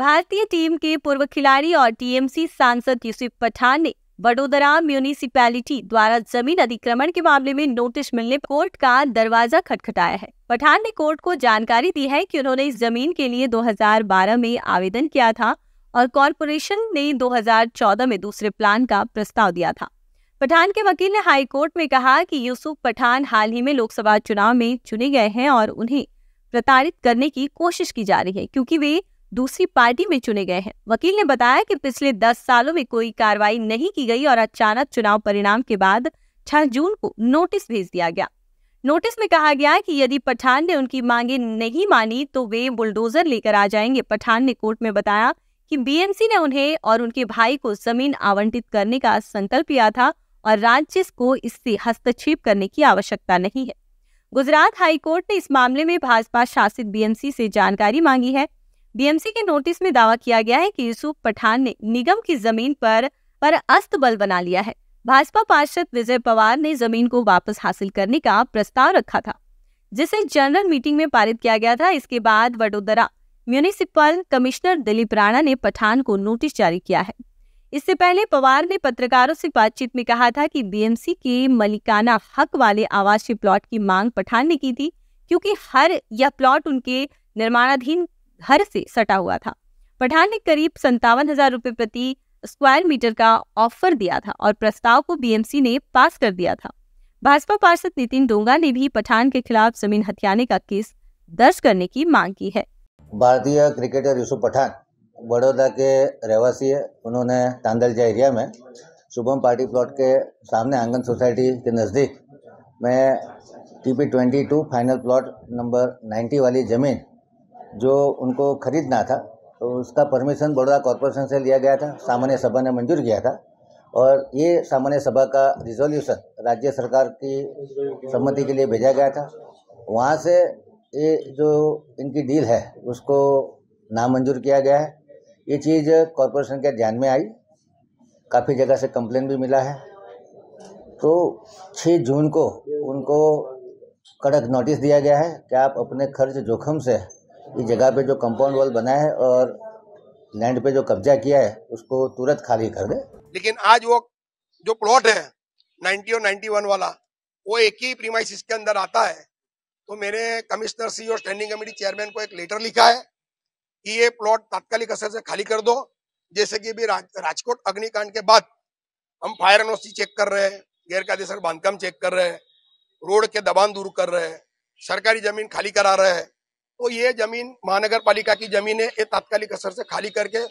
भारतीय टीम के पूर्व खिलाड़ी और टीएमसी सांसद यूसुफ पठान ने बड़ोदरा म्यूनिसिपैलिटी द्वारा जमीन अधिक्रमण के मामले में नोटिस मिलने कोर्ट का दरवाजा खटखटाया है पठान ने कोर्ट को जानकारी दी है कि उन्होंने इस जमीन के लिए 2012 में आवेदन किया था और कॉरपोरेशन ने 2014 में दूसरे प्लान का प्रस्ताव दिया था पठान के वकील ने हाई कोर्ट में कहा कि यूसुफ पठान हाल ही में लोकसभा चुनाव में चुने गए हैं और उन्हें प्रताड़ित करने की कोशिश की जा रही है क्योंकि वे दूसरी पार्टी में चुने गए हैं वकील ने बताया कि पिछले दस सालों में कोई कार्रवाई नहीं की गई और अचानक चुनाव परिणाम के बाद छह जून को नोटिस भेज दिया गया नोटिस में कहा गया कि यदि पठान ने उनकी मांगे नहीं मानी तो वे बुलडोजर लेकर आ जाएंगे पठान ने कोर्ट में बताया कि बीएमसी ने उन्हें और उनके भाई को जमीन आवंटित करने का संकल्प लिया था और राज्य को इससे हस्तक्षेप करने की आवश्यकता नहीं है गुजरात हाईकोर्ट ने इस मामले में भाजपा शासित बीएमसी से जानकारी मांगी है बीएमसी के नोटिस में दावा किया गया है कि यूसुफ पठान ने निगम की जमीन पर पर बल बना लिया है भाजपा पार्षद विजय पवार ने जमीन को वापस हासिल करने का प्रस्ताव रखा था जिसे जनरल मीटिंग में पारित किया गया था इसके बाद वडोदरा म्यूनिसिपल कमिश्नर दिलीप राणा ने पठान को नोटिस जारी किया है इससे पहले पवार ने पत्रकारों से बातचीत में कहा था कि बीएमसी के मलिकाना हक वाले आवासीय प्लॉट की मांग पठान ने की थी क्योंकि हर यह प्लॉट उनके निर्माणाधीन घर से सटा हुआ था पठान ने करीब संतावन हजार रुपये प्रति स्क्वायर मीटर का ऑफर दिया था और प्रस्ताव को बीएमसी ने पास कर दिया था भाजपा पार्षद नितिन डोंगा ने भी पठान के खिलाफ जमीन हथियाने का केस दर्ज करने की मांग की है भारतीय क्रिकेटर यूसुफ पठान बड़ौदा के रहवासी है उन्होंने तांदलजा एरिया में शुभम पार्टी प्लॉट के सामने आंगन सोसाइटी के नज़दीक में T P twenty two final plot number ninety वाली ज़मीन जो उनको खरीदना था तो उसका परमिशन बड़ौदा कॉरपोरेशन से लिया गया था सामान्य सभा ने मंजूर किया था और ये सामान्य सभा का रिजोल्यूशन राज्य सरकार की सम्मति के लिए भेजा गया था वहाँ से ये जो इनकी डील है उसको नामंजूर किया गया है ये चीज़ कॉरपोरेशन के ध्यान में आई काफ़ी जगह से कंप्लेन भी मिला है तो 6 जून को उनको कड़क नोटिस दिया गया है कि आप अपने खर्च जोखिम से इस जगह पे जो कंपाउंड वॉल बना है और लैंड पे जो कब्जा किया है उसको तुरंत खाली कर दे लेकिन आज वो जो प्लॉट है 90 और 91 वाला वो एक ही प्रीमाइसिस के अंदर आता है तो मेरे कमिश्नर सी और स्टैंडिंग कमेटी चेयरमैन को एक लेटर लिखा है कि ये प्लॉट तात्कालिक असर से खाली कर दो जैसे कि भी राज, राजकोट अग्निकांड के बाद हम फायर एन चेक कर रहे हैं गैरकायदेसर बांधकाम चेक कर रहे हैं रोड के दबान दूर कर रहे हैं सरकारी जमीन खाली करा रहे हैं तो ये जमीन महानगर पालिका की जमीन है ये तात्कालिक असर से खाली करके